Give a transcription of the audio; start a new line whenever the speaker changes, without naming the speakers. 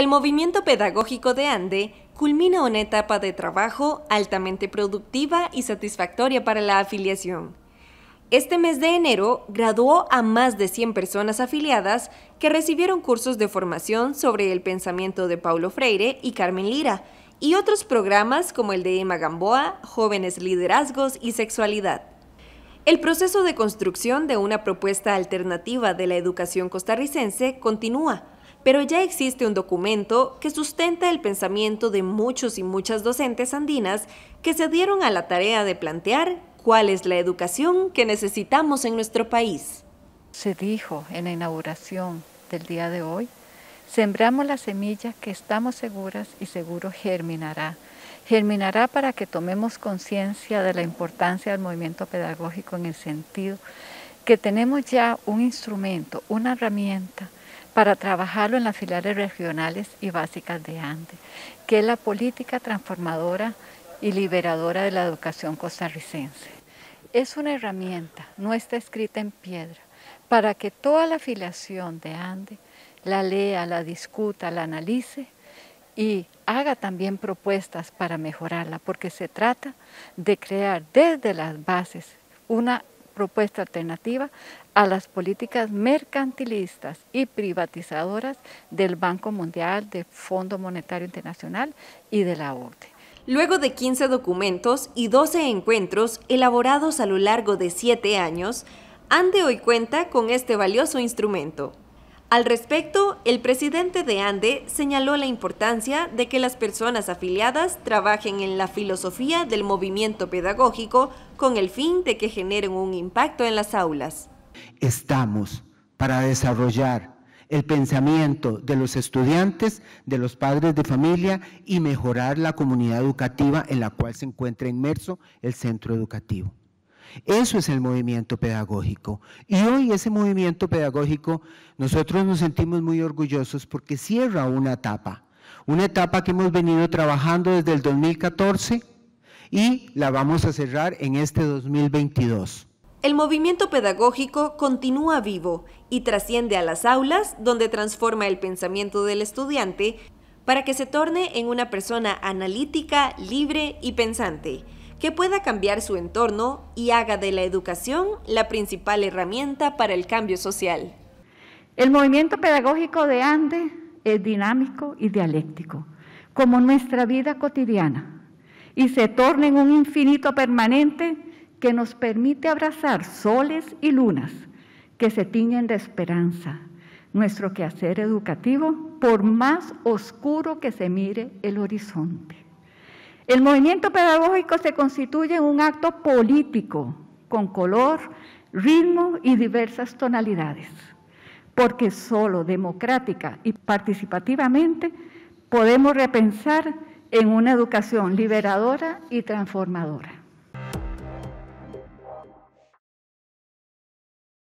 El movimiento pedagógico de ANDE culmina una etapa de trabajo altamente productiva y satisfactoria para la afiliación. Este mes de enero graduó a más de 100 personas afiliadas que recibieron cursos de formación sobre el pensamiento de Paulo Freire y Carmen Lira y otros programas como el de Emma Gamboa, Jóvenes Liderazgos y Sexualidad. El proceso de construcción de una propuesta alternativa de la educación costarricense continúa pero ya existe un documento que sustenta el pensamiento de muchos y muchas docentes andinas que se dieron a la tarea de plantear cuál es la educación que necesitamos en nuestro país. Se
dijo en la inauguración del día de hoy, sembramos la semilla que estamos seguras y seguro germinará. Germinará para que tomemos conciencia de la importancia del movimiento pedagógico en el sentido que tenemos ya un instrumento, una herramienta, para trabajarlo en las filiales regionales y básicas de ANDE, que es la política transformadora y liberadora de la educación costarricense. Es una herramienta, no está escrita en piedra, para que toda la filiación de ANDE la lea, la discuta, la analice y haga también propuestas para mejorarla, porque se trata de crear desde las bases una propuesta alternativa a las políticas mercantilistas y privatizadoras del Banco Mundial, del Fondo
Monetario Internacional y de la OCDE. Luego de 15 documentos y 12 encuentros elaborados a lo largo de 7 años, Ande hoy cuenta con este valioso instrumento. Al respecto, el presidente de ANDE señaló la importancia de que las personas afiliadas trabajen en la filosofía del movimiento pedagógico con el fin de que generen un impacto en las aulas.
Estamos para desarrollar el pensamiento de los estudiantes, de los padres de familia y mejorar la comunidad educativa en la cual se encuentra inmerso el centro educativo. Eso es el movimiento pedagógico. Y hoy ese movimiento pedagógico nosotros nos sentimos muy orgullosos porque cierra una etapa, una etapa que hemos venido trabajando desde el 2014 y la vamos a cerrar en este 2022.
El movimiento pedagógico continúa vivo y trasciende a las aulas donde transforma el pensamiento del estudiante para que se torne en una persona analítica, libre y pensante que pueda cambiar su entorno y haga de la educación la principal herramienta para el cambio social.
El movimiento pedagógico de Ande es dinámico y dialéctico, como nuestra vida cotidiana, y se torna en un infinito permanente que nos permite abrazar soles y lunas que se tiñen de esperanza, nuestro quehacer educativo, por más oscuro que se mire el horizonte. El movimiento pedagógico se constituye en un acto político con color, ritmo y diversas tonalidades, porque solo democrática y participativamente podemos repensar en una educación liberadora y transformadora.